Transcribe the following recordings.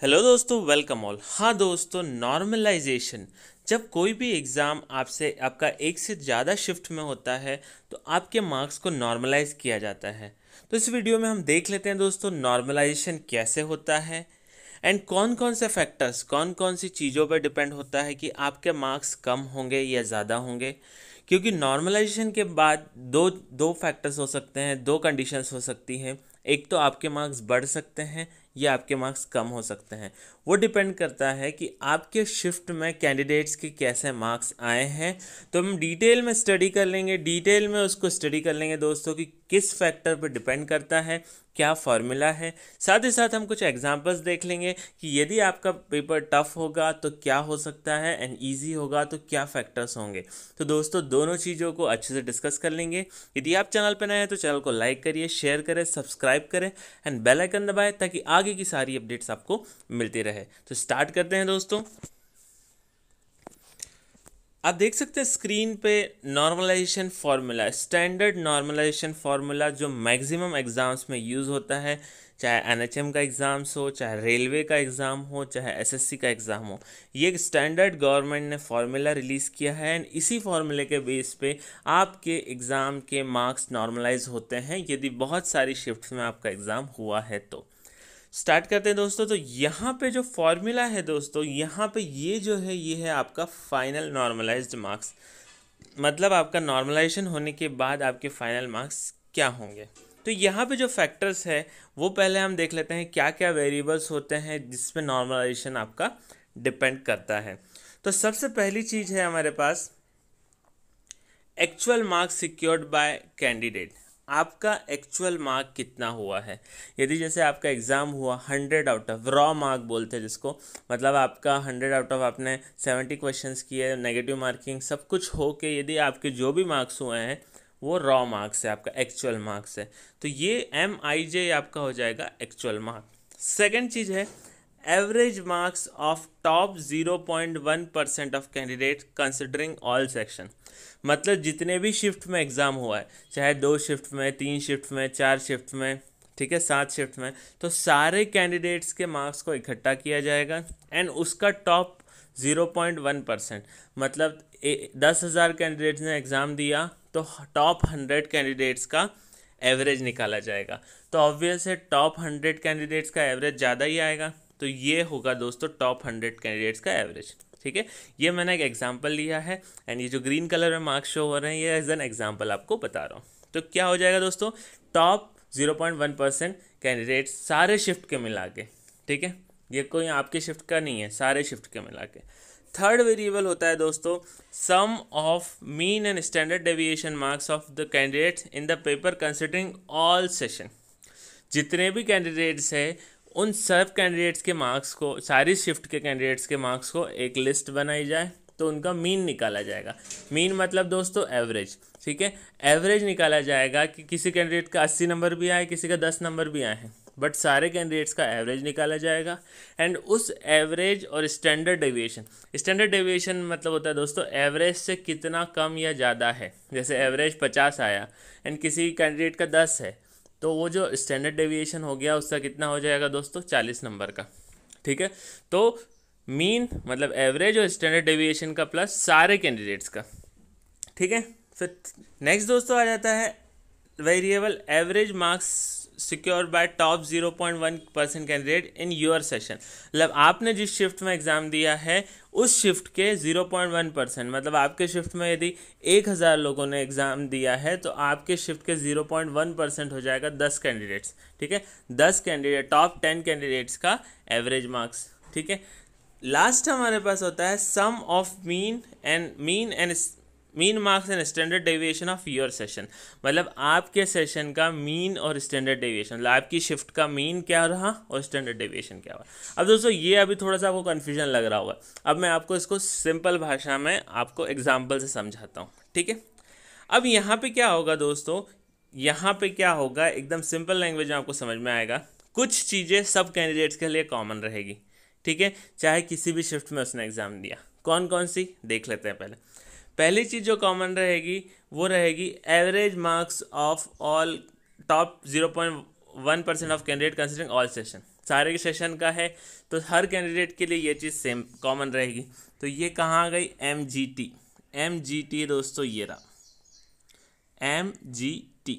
hello दोस्तों welcome all हाँ दोस्तों नॉर्मलाइजेशन जब कोई भी एग्ज़ाम आपसे आपका एक से ज़्यादा शिफ्ट में होता है तो आपके मार्क्स को नॉर्मलाइज किया जाता है तो इस वीडियो में हम देख लेते हैं दोस्तों नॉर्मलाइजेशन कैसे होता है एंड कौन कौन से फैक्टर्स कौन कौन सी चीज़ों पर डिपेंड होता है कि आपके मार्क्स कम होंगे या ज़्यादा होंगे क्योंकि नॉर्मलाइजेशन के बाद दो दो फैक्टर्स हो सकते हैं दो कंडीशंस हो सकती हैं एक तो आपके मार्क्स बढ़ सकते हैं ये आपके मार्क्स कम हो सकते हैं वो डिपेंड करता है कि आपके शिफ्ट में कैंडिडेट्स के कैसे मार्क्स आए हैं तो हम डिटेल में स्टडी कर लेंगे डिटेल में उसको स्टडी कर लेंगे दोस्तों कि किस फैक्टर पर डिपेंड करता है क्या फार्मूला है साथ ही साथ हम कुछ एग्जांपल्स देख लेंगे कि यदि आपका पेपर टफ होगा तो क्या हो सकता है एंड इजी होगा तो क्या फैक्टर्स होंगे तो दोस्तों दोनों चीज़ों को अच्छे से डिस्कस कर लेंगे यदि आप चैनल पर नए हैं तो चैनल को लाइक करिए शेयर करें सब्सक्राइब करें एंड बेलाइकन दबाएँ ताकि आगे की सारी अपडेट्स आपको मिलती रहे तो स्टार्ट करते हैं दोस्तों आप देख सकते हैं स्क्रीन पे normalisation formula standard normalisation formula जो मैक्सिमम एग्ज़ाम्स में यूज़ होता है चाहे एनएचएम का एग्ज़ाम्स हो चाहे रेलवे का एग्ज़ाम हो चाहे एसएससी का एग्ज़ाम हो ये एक स्टैंडर्ड गवर्नमेंट ने फार्मूला रिलीज़ किया है एंड इसी फार्मूले के बेस पे आपके एग्ज़ाम के मार्क्स नॉर्मलाइज होते हैं यदि बहुत सारी शिफ्ट में आपका एग्ज़ाम हुआ है तो स्टार्ट करते हैं दोस्तों तो यहाँ पे जो फॉर्मूला है दोस्तों यहाँ पे ये जो है ये है आपका फाइनल नॉर्मलाइज्ड मार्क्स मतलब आपका नॉर्मलाइजेशन होने के बाद आपके फाइनल मार्क्स क्या होंगे तो यहाँ पे जो फैक्टर्स है वो पहले हम देख लेते हैं क्या क्या वेरिएबल्स होते हैं जिसमें नॉर्मलाइजेशन आपका डिपेंड करता है तो सबसे पहली चीज़ है हमारे पास actual marks secured by candidate आपका एक्चुअल मार्क कितना हुआ है यदि जैसे आपका एग्ज़ाम हुआ hundred out of raw mark बोलते हैं जिसको मतलब आपका हंड्रेड आउट ऑफ आपने सेवेंटी क्वेश्चंस किए नेगेटिव मार्किंग सब कुछ हो के यदि आपके जो भी मार्क्स हुए हैं वो रॉ मार्क्स है आपका एक्चुअल मार्क्स है तो ये एम आई जे आपका हो जाएगा एक्चुअल मार्क सेकेंड चीज़ है of top zero point 0.1 percent of candidate considering all section मतलब जितने भी शिफ्ट में एग्ज़ाम हुआ है चाहे दो शिफ्ट में तीन शिफ्ट में चार शिफ्ट में ठीक है सात शिफ्ट में तो सारे कैंडिडेट्स के मार्क्स को इकट्ठा किया जाएगा एंड उसका top zero point one percent मतलब ए, दस हज़ार कैंडिडेट्स ने एग्ज़ाम दिया तो टॉप हंड्रेड कैंडिडेट्स का एवरेज निकाला जाएगा तो ऑब्वियस है टॉप हंड्रेड कैंडिडेट्स का एवरेज ज़्यादा ही आएगा तो ये होगा दोस्तों टॉप हंड्रेड कैंडिडेट्स का एवरेज ठीक है ये मैंने एक एग्जाम्पल लिया है एंड ये जो ग्रीन कलर में मार्क्स शो हो रहे हैं ये एज एन एग्जाम्पल आपको बता रहा हूँ तो क्या हो जाएगा दोस्तों top zero point one percent candidates सारे शिफ्ट के मिला के ठीक है ये कोई आपके शिफ्ट का नहीं है सारे शिफ्ट के मिला के थर्ड वेरिएबल होता है दोस्तों sum of mean and standard deviation marks of the candidates in the paper considering all session जितने भी कैंडिडेट्स हैं उन सब कैंडिडेट्स के मार्क्स को सारी शिफ्ट के कैंडिडेट्स के मार्क्स को एक लिस्ट बनाई जाए तो उनका मीन निकाला जाएगा मीन मतलब दोस्तों एवरेज ठीक है एवरेज निकाला जाएगा कि किसी कैंडिडेट का अस्सी नंबर भी आए किसी का दस नंबर भी आए हैं बट सारे कैंडिडेट्स का एवरेज निकाला जाएगा एंड उस एवरेज और स्टैंडर्ड डेविएशन स्टैंडर्ड डेविएशन मतलब होता है दोस्तों एवरेज से कितना कम या ज़्यादा है जैसे एवरेज पचास आया एंड किसी कैंडिडेट का दस है तो वो जो स्टैंडर्ड डेविएशन हो गया उसका कितना हो जाएगा दोस्तों चालीस नंबर का ठीक है तो मीन मतलब एवरेज और स्टैंडर्ड डेविएशन का प्लस सारे कैंडिडेट्स का ठीक है फिर नेक्स्ट दोस्तों आ जाता है variable average marks top zero point one percent candidate in your session मतलब आपने जिस शिफ्ट में एग्ज़ाम दिया है उस शिफ्ट के जीरो पॉइंट वन परसेंट मतलब आपके शिफ्ट में यदि एक हजार लोगों ने एग्ज़ाम दिया है तो आपके शिफ्ट के जीरो पॉइंट वन परसेंट हो जाएगा दस कैंडिडेट्स ठीक है दस कैंडिडेट टॉप टेन कैंडिडेट्स का एवरेज मार्क्स ठीक है लास्ट हमारे पास होता है sum of mean and mean and mean marks and standard deviation of your session मतलब आपके सेशन का मीन और स्टैंडर्ड डेविएशन मतलब आपकी शिफ्ट का मीन क्या रहा और स्टैंडर्ड डेविएशन क्या हुआ अब दोस्तों ये अभी थोड़ा सा आपको कन्फ्यूजन लग रहा होगा अब मैं आपको इसको सिंपल भाषा में आपको एग्जाम्पल से समझाता हूँ ठीक है अब यहाँ पे क्या होगा दोस्तों यहाँ पे क्या होगा एकदम सिंपल लैंग्वेज में आपको समझ में आएगा कुछ चीज़ें सब कैंडिडेट्स के लिए कॉमन रहेगी ठीक है चाहे किसी भी शिफ्ट में उसने एग्ज़ाम दिया कौन कौन सी देख लेते हैं पहले पहली चीज़ जो कॉमन रहेगी वो रहेगी average marks of all top zero point one percent of candidate considering all session सारे के सेशन का है तो हर कैंडिडेट के लिए ये चीज़ सेम कॉमन रहेगी तो ये कहाँ गई M G T M G T दोस्तों ये रहा एम जी टी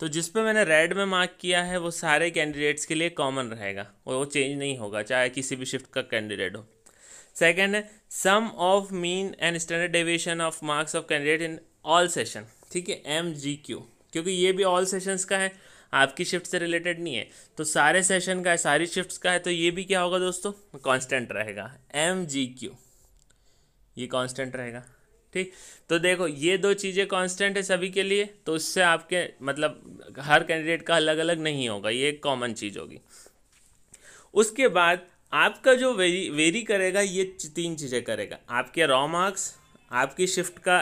तो जिस पे मैंने रेड में मार्क किया है वो सारे कैंडिडेट्स के लिए कॉमन रहेगा और वो चेंज नहीं होगा चाहे किसी भी शिफ्ट का कैंडिडेट हो सेकेंड है sum of mean and standard deviation of marks of candidate in all session ठीक है एम जी क्यू क्योंकि ये भी ऑल सेशंस का है आपकी शिफ्ट से रिलेटेड नहीं है तो सारे सेशन का है सारी शिफ्ट्स का है तो ये भी क्या होगा दोस्तों कांस्टेंट रहेगा एम जी क्यू ये कांस्टेंट रहेगा ठीक तो देखो ये दो चीज़ें कांस्टेंट है सभी के लिए तो उससे आपके मतलब हर कैंडिडेट का अलग अलग नहीं होगा ये एक कॉमन चीज़ होगी उसके बाद आपका जो वेरी वेरी करेगा ये तीन चीज़ें करेगा आपके रॉ मार्क्स आपकी शिफ्ट का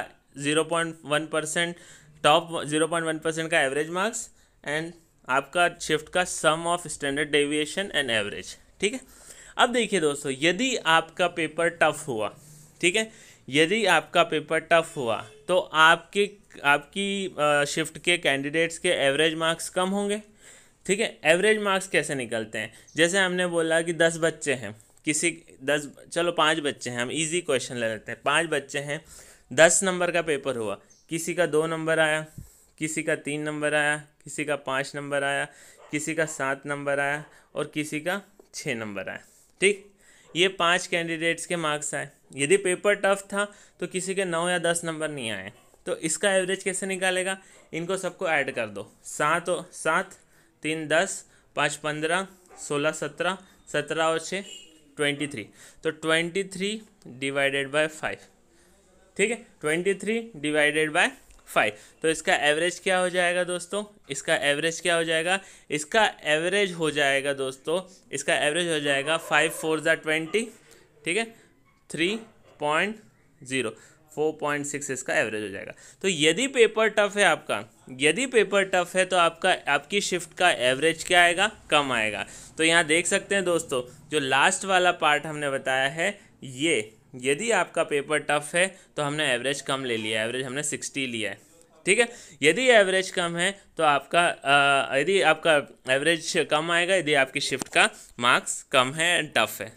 zero point one percent top zero point one percent का एवरेज मार्क्स एंड आपका शिफ्ट का sum of standard deviation and average ठीक है अब देखिए दोस्तों यदि आपका पेपर टफ हुआ ठीक है यदि आपका पेपर टफ हुआ तो आपके आपकी शिफ्ट के कैंडिडेट्स के एवरेज मार्क्स कम होंगे ठीक है एवरेज मार्क्स कैसे निकलते हैं जैसे हमने बोला कि दस बच्चे हैं किसी दस चलो पाँच बच्चे हैं हम इजी क्वेश्चन ले लेते हैं पाँच बच्चे हैं दस नंबर का पेपर हुआ किसी का दो नंबर आया किसी का तीन नंबर आया किसी का पाँच नंबर आया किसी का सात नंबर आया और किसी का छः नंबर आया ठीक ये पांच कैंडिडेट्स के मार्क्स आए यदि पेपर टफ था तो किसी के नौ या दस नंबर नहीं आए तो इसका एवरेज कैसे निकालेगा इनको सबको ऐड कर दो सात सात तीन दस पाँच पंद्रह सोलह सत्रह सत्रह और छः ट्वेंटी थ्री तो twenty three divided by five ठीक है twenty three divided by five तो इसका एवरेज क्या हो जाएगा दोस्तों इसका एवरेज क्या हो जाएगा इसका एवरेज हो जाएगा दोस्तों इसका एवरेज हो जाएगा फाइव फोर ज़ा ट्वेंटी ठीक है three point zero four point six इसका एवरेज हो जाएगा तो यदि पेपर टफ है आपका यदि पेपर टफ है तो आपका आपकी शिफ्ट का एवरेज क्या आएगा कम आएगा तो यहाँ देख सकते हैं दोस्तों जो लास्ट वाला पार्ट हमने बताया है ये यदि आपका पेपर टफ है तो हमने एवरेज कम ले लिया एवरेज हमने सिक्सटी लिया है ठीक है यदि एवरेज कम है तो आपका यदि आपका एवरेज कम आएगा यदि आपकी शिफ्ट का मार्क्स कम है एंड टफ है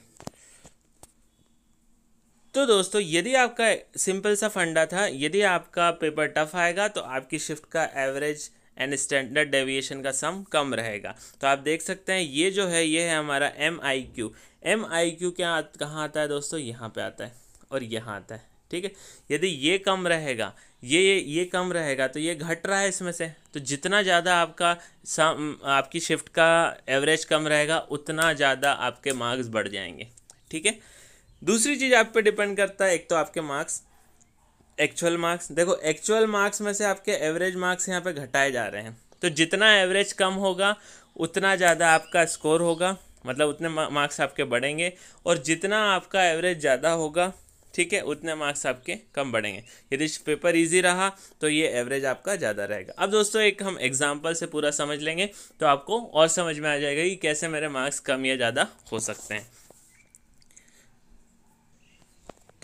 तो दोस्तों यदि आपका सिंपल सा फंडा था यदि आपका पेपर टफ आएगा तो आपकी शिफ्ट का एवरेज एंड स्टैंडर्ड डेविएशन का सम कम रहेगा तो आप देख सकते हैं ये जो है ये है हमारा M I Q M I Q क्या कहाँ आता है दोस्तों यहाँ पे आता है और यहाँ आता है ठीक है यदि ये कम रहेगा ये ये ये कम रहेगा तो ये घट रहा है इसमें से तो जितना ज़्यादा आपका सम आपकी शिफ्ट का एवरेज कम रहेगा उतना ज़्यादा आपके मार्क्स बढ़ जाएंगे ठीक है दूसरी चीज़ आप पे डिपेंड करता है एक तो आपके मार्क्स एक्चुअल मार्क्स देखो एक्चुअल मार्क्स में से आपके एवरेज मार्क्स यहाँ पे घटाए जा रहे हैं तो जितना एवरेज कम होगा उतना ज़्यादा आपका स्कोर होगा मतलब उतने मार्क्स आपके बढ़ेंगे और जितना आपका एवरेज ज़्यादा होगा ठीक है उतने मार्क्स आपके कम बढ़ेंगे यदि पेपर इजी रहा तो ये एवरेज आपका ज़्यादा रहेगा अब दोस्तों एक हम एग्जाम्पल से पूरा समझ लेंगे तो आपको और समझ में आ जाएगा कि कैसे मेरे मार्क्स कम या ज़्यादा हो सकते हैं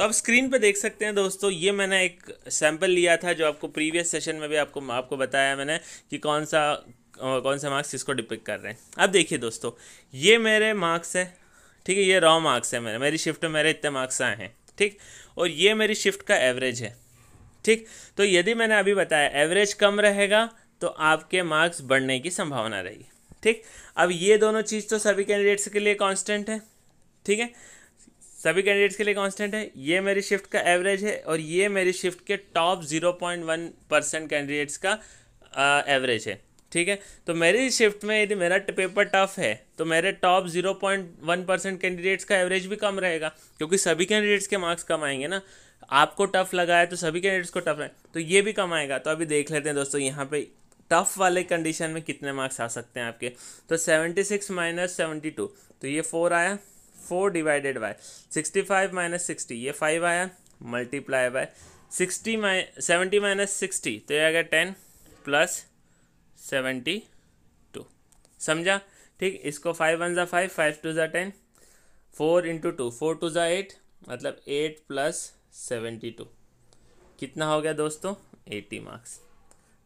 तो आप स्क्रीन पे देख सकते हैं दोस्तों ये मैंने एक सैंपल लिया था जो आपको प्रीवियस सेशन में भी आपको आपको बताया मैंने कि कौन सा कौन सा मार्क्स इसको डिपिक कर रहे हैं अब देखिए दोस्तों ये मेरे मार्क्स है ठीक है ये रॉ मार्क्स है मेरे मेरी शिफ्ट में मेरे इतने मार्क्स आए हैं ठीक और ये मेरी शिफ्ट का एवरेज है ठीक तो यदि मैंने अभी बताया एवरेज कम रहेगा तो आपके मार्क्स बढ़ने की संभावना रहेगी ठीक अब ये दोनों चीज़ तो सभी कैंडिडेट्स के लिए कांस्टेंट है ठीक है सभी कैंडिडेट्स के लिए कांस्टेंट है ये मेरी शिफ्ट का एवरेज है और ये मेरी शिफ्ट के top zero point one percent candidates का एवरेज है ठीक है तो मेरी शिफ्ट में यदि मेरा पेपर टफ है तो मेरे top zero point one percent candidates का एवरेज भी कम रहेगा क्योंकि सभी कैंडिडेट्स के मार्क्स कम आएंगे ना आपको टफ लगा है तो सभी कैंडिडेट्स को टफ है तो ये भी कम आएगा तो अभी देख लेते हैं दोस्तों यहाँ पे टफ वाले कंडीशन में कितने मार्क्स आ सकते हैं आपके तो seventy six minus seventy two तो ये फोर आया four divided by sixty five minus sixty ये फाइव आया मल्टीप्लाई बाय सिक्सटी माइ सेवेंटी माइनस सिक्सटी तो ये आ गया टेन प्लस सेवेंटी टू समझा ठीक इसको फाइव वन ज़ा फाइव फाइव टू ज़ा ten four into two four two ज़ा एट मतलब एट प्लस सेवेंटी टू कितना हो गया दोस्तों एटी मार्क्स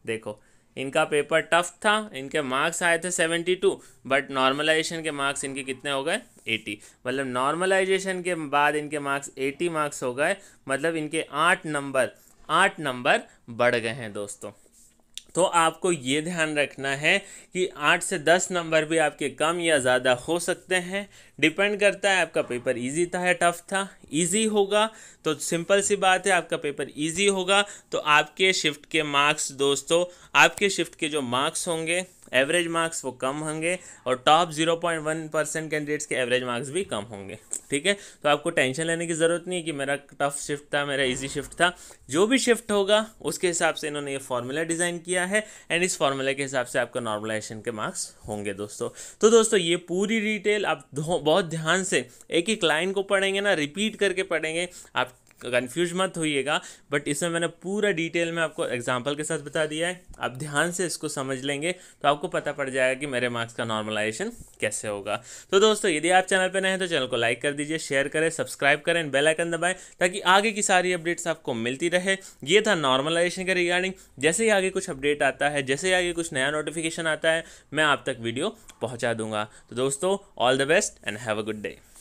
देखो इनका पेपर टफ था इनके मार्क्स आए थे 72 टू बट नॉर्मलाइजेशन के मार्क्स इनके कितने हो गए एटी मतलब नॉर्मलाइजेशन के बाद इनके मार्क्स एटी मार्क्स हो गए मतलब इनके आठ नंबर आठ नंबर बढ़ गए हैं दोस्तों तो आपको ये ध्यान रखना है कि आठ से दस नंबर भी आपके कम या ज़्यादा हो सकते हैं डिपेंड करता है आपका पेपर इजी था या टफ था इजी होगा तो सिंपल सी बात है आपका पेपर इजी होगा तो आपके शिफ्ट के मार्क्स दोस्तों आपके शिफ्ट के जो मार्क्स होंगे एवरेज मार्क्स वो कम होंगे और top zero point one percent candidates के एवरेज मार्क्स भी कम होंगे ठीक है तो आपको टेंशन लेने की ज़रूरत नहीं है कि मेरा टफ शिफ्ट था मेरा इजी शिफ्ट था जो भी शिफ्ट होगा उसके हिसाब से इन्होंने ये फार्मूला डिज़ाइन किया है एंड इस फॉर्मूला के हिसाब से आपका नॉर्मलाइजेशन के मार्क्स होंगे दोस्तों तो दोस्तों ये पूरी डिटेल आप बहुत ध्यान से एक एक लाइन को पढ़ेंगे ना रिपीट करके पढ़ेंगे आप कन्फ्यूज मत होइएगा बट इसमें मैंने पूरा डिटेल में आपको एग्जाम्पल के साथ बता दिया है आप ध्यान से इसको समझ लेंगे तो आपको पता पड़ जाएगा कि मेरे मार्क्स का नॉर्मलाइजेशन कैसे होगा तो दोस्तों यदि आप चैनल पर नए हैं तो चैनल को लाइक कर दीजिए शेयर करें सब्सक्राइब करें बेल आइकन दबाएं ताकि आगे की सारी अपडेट्स आपको मिलती रहे ये था नॉर्मलाइजेशन के रिगार्डिंग जैसे ही आगे कुछ अपडेट आता है जैसे ही आगे कुछ नया नोटिफिकेशन आता है मैं आप तक वीडियो पहुँचा दूंगा तो दोस्तों all the best and have a good day